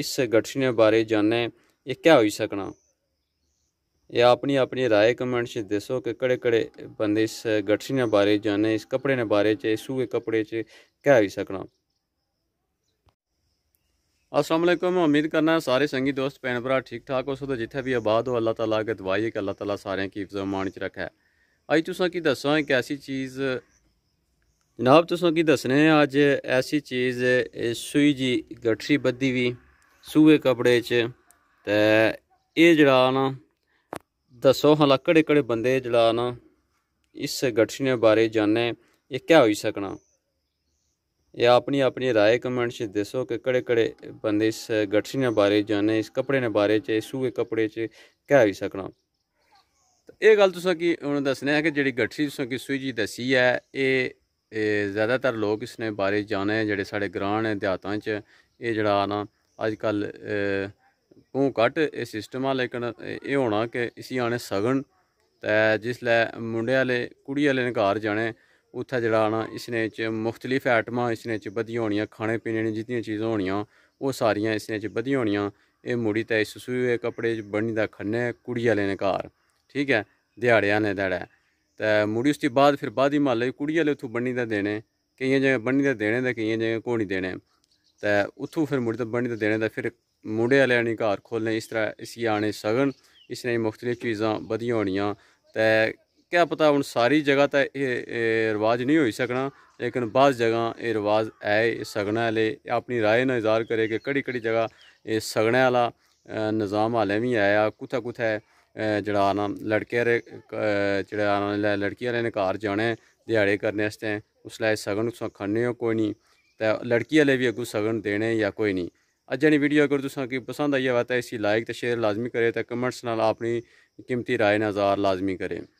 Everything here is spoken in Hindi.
इस ਗਠਸ਼ਣੇ बारे ਜਾਣੇ ये क्या हो सकना या अपनी अपनी राय कमेंट से दसो कि कड़े कड़े बंद इस गठसी बारे जाने इस कपड़े ने बारे च इस सूहे कपड़े च क्या हो सकना असलम उम्मीद करना सारे संगी दोस्त भैन भरा ठीक ठाक हो सो जिथे भी आबाद हो अल्लाह तला अगर दवाई है कि अल्लाह तला सारे की हिफ्ज मान च रखा है अज तुसा की दसा एक ऐसी चीज़ जनाब तुसा की दसने अज ऐसी चीज़ सुई जी गठरी बदी हुई ਸੂਏ ਕਪੜੇ ਚ ਤੇ ਇਹ ਜਿਹੜਾ ਨਾ ਦੱਸੋ ਹਲਾ ਕੜੇ ਕੜੇ ਬੰਦੇ ਜਿਹੜਾ ਨਾ ਇਸ ਗੱਠਸ਼ਨੇ ਬਾਰੇ ਜਾਣੇ ਇਹ ਕਿਆ ਹੋਈ ਸਕਣਾ ਇਹ ਆਪਣੀ ਆਪਣੀ رائے ਕਮੈਂਟ ਚ ਦੱਸੋ ਕਿ ਕੜੇ ਕੜੇ ਬੰਦੇ ਇਸ ਗੱਠਸ਼ਨੇ ਬਾਰੇ ਜਾਣੇ ਇਸ ਕਪੜੇ ਨੇ ਬਾਰੇ ਚ ਸੂਏ ਕਪੜੇ ਚ ਕਿਆ ਹੋਈ ਸਕਣਾ ਇਹ ਗੱਲ ਤੁਸੀਂ ਕਿ ਹੁਣ ਦੱਸਨੇ ਆ ਕਿ ਜਿਹੜੀ ਗੱਠੀ ਤੁਸੀਂ ਕਿ ਸੂਈ ਜੀ ਦੱਸੀ ਹੈ ਇਹ ਜ਼ਿਆਦਾਤਰ ਲੋਕ ਇਸਨੇ ਬਾਰੇ ਜਾਣੇ ਜਿਹੜੇ ਸਾਡੇ ਗ੍ਰਾਂਟ ਨੇ ਹਾਤਾਂ ਚ ਇਹ ਜਿਹੜਾ ਨਾ ਅੱਜ ਕੱਲ ਭੂ ਘਟ ਇਹ ਸਿਸਟਮ ਆ ਲੇਕਿਨ ਇਹ ਹੋਣਾ ਕਿ ਇਸੀ ਆਣੇ ਸਗਣ ਤੇ ਜਿਸ ਲੈ ਮੁੰਡੇ ਵਾਲੇ ਕੁੜੀ ਵਾਲੇ ਨੇ ਘਰ ਜਾਣੇ ਉੱਥੇ ਜਿਹੜਾ ਨਾ ਇਸਨੇ ਚ ਮੁxtਲਿਫ ਆਈਟਮਾਂ ਇਸਨੇ ਚ ਵਧੀਆ ਹੋਣੀਆਂ ਖਾਣੇ ਪੀਣੇ ਨੇ ਜਿੱਤੀਆਂ ਚੀਜ਼ਾਂ ਹੋਣੀਆਂ ਉਹ ਸਾਰੀਆਂ ਇਸਨੇ ਚ ਵਧੀਆ ਹੋਣੀਆਂ ਇਹ ਮੁੜੀ ਤੇ ਇਸ ਸੂਏ ਕਪੜੇ ਚ ਬਣੀ ਦਾ ਖੰਨੇ ਕੁੜੀ ਵਾਲੇ ਨੇ ਘਰ ਠੀਕ ਹੈ ਦਿਹਾੜਿਆਂ ਨੇ ਦੜਾ ਤੇ ਮੁੜੀ ਉਸ ਤੋਂ ਬਾਅਦ ਫਿਰ ਬਾਦੀ ਮਹੱਲੇ ਕੁੜੀ ਵਾਲੇ ਉਥੋਂ ਬਣੀ ਦਾ ਦੇਣੇ ਕਈਆਂ ਜਗ੍ਹਾ ਬਣੀ ਦਾ ਦੇਣੇ ਤੇ ਕਈਆਂ ਜਗ੍ਹਾ ਕੋਣੀ ਦੇਣੇ ते उतु फिर मुड़ी बनी देने ते फिर मुड़े आह्ले जानी घर खोलने इस तरह इसी आने सगन इस मुख्तलिफ चीज़ां बधियां होनियां ते क्या पता हून सारी जगह ते एह् रवाज नेईं होई सकना लेकिन बस जगह एह् रवाज ऐ सगन आह्ले अपनी राय ने इजहार करे कि केह्ड़ी केह्ड़ी जगह एह् सगनै आह्ला निज़ाम हालें बी आया कुत्थै कुत्थै जेह्ड़ा ना लड़के आह्ले लड़की आह्लें घर जाने ध्याड़े करने उसलै सगन खन्ने कोई निं तो लड़की आए बी अग्गू सगन देने जां कोई निं अज्जै वीडियो अगर तक पसंद आई आवै ते इसी लाइक ते शेयर लाजमी करें ते कमेंट्स ना अपनी कीमती राय नज़ार लाजमी करें